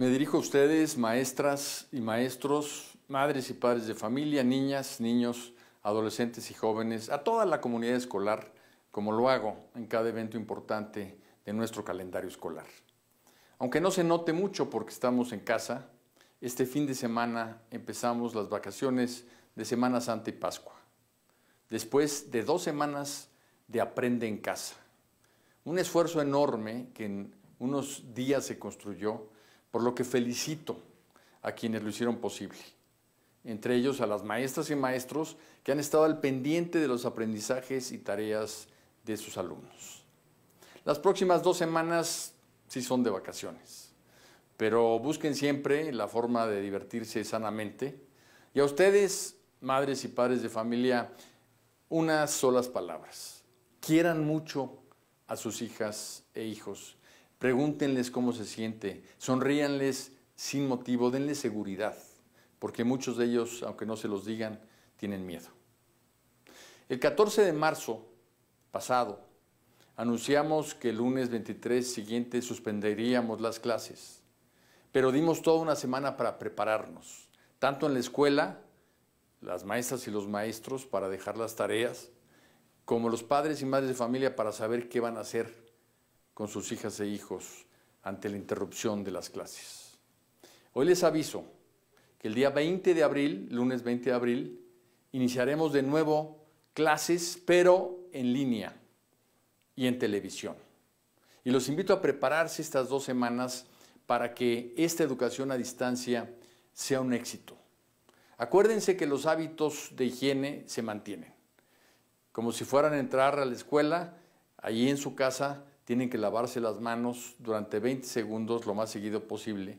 Me dirijo a ustedes, maestras y maestros, madres y padres de familia, niñas, niños, adolescentes y jóvenes, a toda la comunidad escolar, como lo hago en cada evento importante de nuestro calendario escolar. Aunque no se note mucho porque estamos en casa, este fin de semana empezamos las vacaciones de Semana Santa y Pascua, después de dos semanas de Aprende en Casa. Un esfuerzo enorme que en unos días se construyó por lo que felicito a quienes lo hicieron posible, entre ellos a las maestras y maestros que han estado al pendiente de los aprendizajes y tareas de sus alumnos. Las próximas dos semanas sí son de vacaciones, pero busquen siempre la forma de divertirse sanamente. Y a ustedes, madres y padres de familia, unas solas palabras. Quieran mucho a sus hijas e hijos Pregúntenles cómo se siente, sonríanles sin motivo, denles seguridad, porque muchos de ellos, aunque no se los digan, tienen miedo. El 14 de marzo pasado, anunciamos que el lunes 23 siguiente suspenderíamos las clases, pero dimos toda una semana para prepararnos, tanto en la escuela, las maestras y los maestros para dejar las tareas, como los padres y madres de familia para saber qué van a hacer con sus hijas e hijos ante la interrupción de las clases. Hoy les aviso que el día 20 de abril, lunes 20 de abril, iniciaremos de nuevo clases, pero en línea y en televisión. Y los invito a prepararse estas dos semanas para que esta educación a distancia sea un éxito. Acuérdense que los hábitos de higiene se mantienen. Como si fueran a entrar a la escuela, allí en su casa tienen que lavarse las manos durante 20 segundos lo más seguido posible.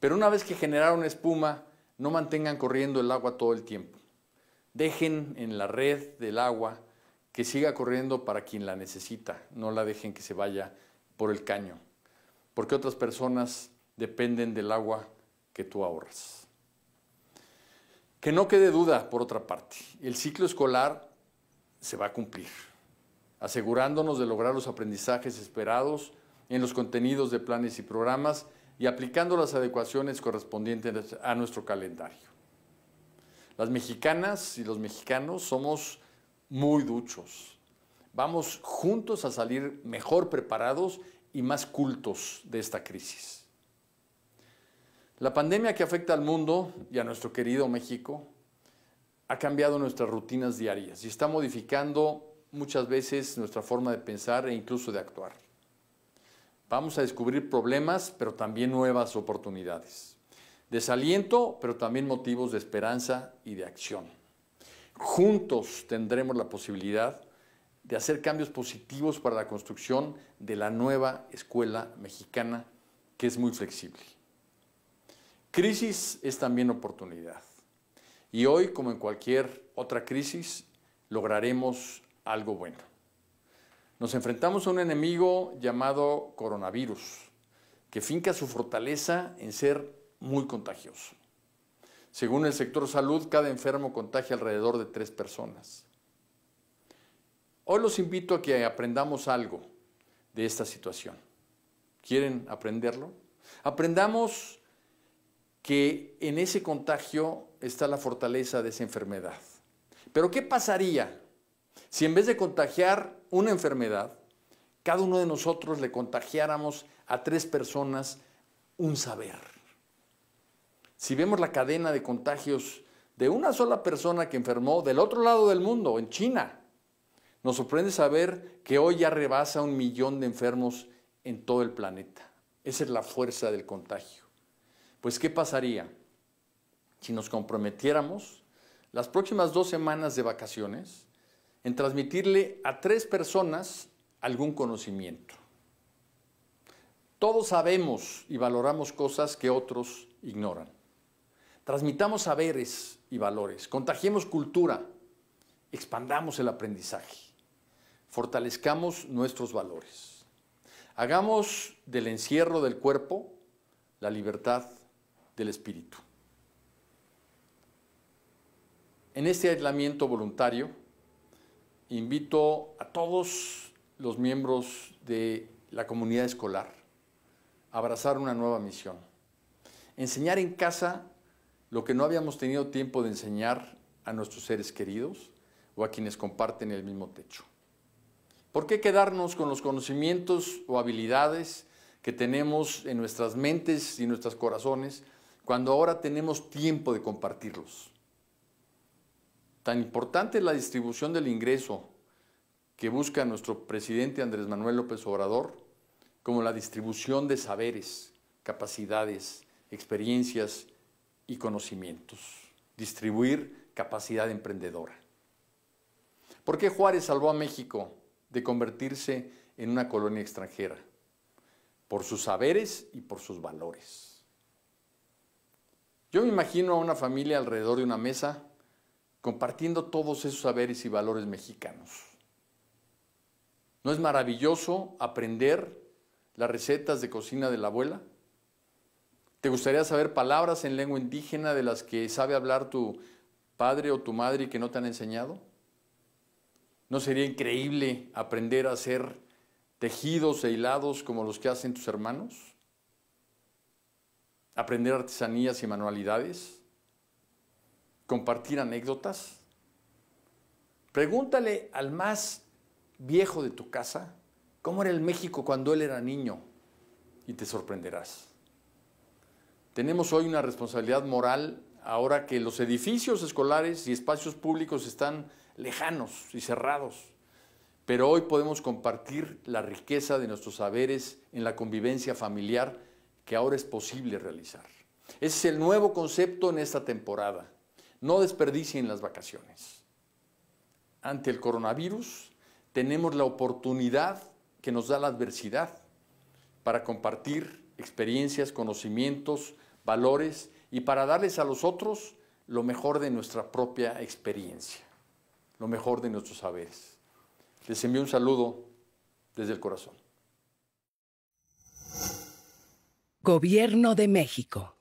Pero una vez que generaron espuma, no mantengan corriendo el agua todo el tiempo. Dejen en la red del agua que siga corriendo para quien la necesita. No la dejen que se vaya por el caño. Porque otras personas dependen del agua que tú ahorras. Que no quede duda, por otra parte, el ciclo escolar se va a cumplir asegurándonos de lograr los aprendizajes esperados en los contenidos de planes y programas y aplicando las adecuaciones correspondientes a nuestro calendario. Las mexicanas y los mexicanos somos muy duchos. Vamos juntos a salir mejor preparados y más cultos de esta crisis. La pandemia que afecta al mundo y a nuestro querido México ha cambiado nuestras rutinas diarias y está modificando muchas veces nuestra forma de pensar e incluso de actuar. Vamos a descubrir problemas, pero también nuevas oportunidades. Desaliento, pero también motivos de esperanza y de acción. Juntos tendremos la posibilidad de hacer cambios positivos para la construcción de la nueva escuela mexicana que es muy flexible. Crisis es también oportunidad. Y hoy, como en cualquier otra crisis, lograremos algo bueno. Nos enfrentamos a un enemigo llamado coronavirus, que finca su fortaleza en ser muy contagioso. Según el sector salud, cada enfermo contagia alrededor de tres personas. Hoy los invito a que aprendamos algo de esta situación. ¿Quieren aprenderlo? Aprendamos que en ese contagio está la fortaleza de esa enfermedad. Pero ¿qué pasaría si en vez de contagiar una enfermedad, cada uno de nosotros le contagiáramos a tres personas un saber. Si vemos la cadena de contagios de una sola persona que enfermó del otro lado del mundo, en China, nos sorprende saber que hoy ya rebasa un millón de enfermos en todo el planeta. Esa es la fuerza del contagio. Pues, ¿qué pasaría si nos comprometiéramos las próximas dos semanas de vacaciones en transmitirle a tres personas algún conocimiento. Todos sabemos y valoramos cosas que otros ignoran. Transmitamos saberes y valores, contagiemos cultura, expandamos el aprendizaje, fortalezcamos nuestros valores. Hagamos del encierro del cuerpo la libertad del espíritu. En este aislamiento voluntario, invito a todos los miembros de la comunidad escolar a abrazar una nueva misión. Enseñar en casa lo que no habíamos tenido tiempo de enseñar a nuestros seres queridos o a quienes comparten el mismo techo. ¿Por qué quedarnos con los conocimientos o habilidades que tenemos en nuestras mentes y nuestros corazones cuando ahora tenemos tiempo de compartirlos? Tan importante es la distribución del ingreso que busca nuestro presidente Andrés Manuel López Obrador como la distribución de saberes, capacidades, experiencias y conocimientos. Distribuir capacidad emprendedora. ¿Por qué Juárez salvó a México de convertirse en una colonia extranjera? Por sus saberes y por sus valores. Yo me imagino a una familia alrededor de una mesa compartiendo todos esos saberes y valores mexicanos. ¿No es maravilloso aprender las recetas de cocina de la abuela? ¿Te gustaría saber palabras en lengua indígena de las que sabe hablar tu padre o tu madre y que no te han enseñado? ¿No sería increíble aprender a hacer tejidos e hilados como los que hacen tus hermanos? ¿Aprender artesanías y manualidades? compartir anécdotas. Pregúntale al más viejo de tu casa cómo era el México cuando él era niño y te sorprenderás. Tenemos hoy una responsabilidad moral ahora que los edificios escolares y espacios públicos están lejanos y cerrados. Pero hoy podemos compartir la riqueza de nuestros saberes en la convivencia familiar que ahora es posible realizar. Ese es el nuevo concepto en esta temporada. No desperdicien las vacaciones. Ante el coronavirus tenemos la oportunidad que nos da la adversidad para compartir experiencias, conocimientos, valores y para darles a los otros lo mejor de nuestra propia experiencia, lo mejor de nuestros saberes. Les envío un saludo desde el corazón. Gobierno de México.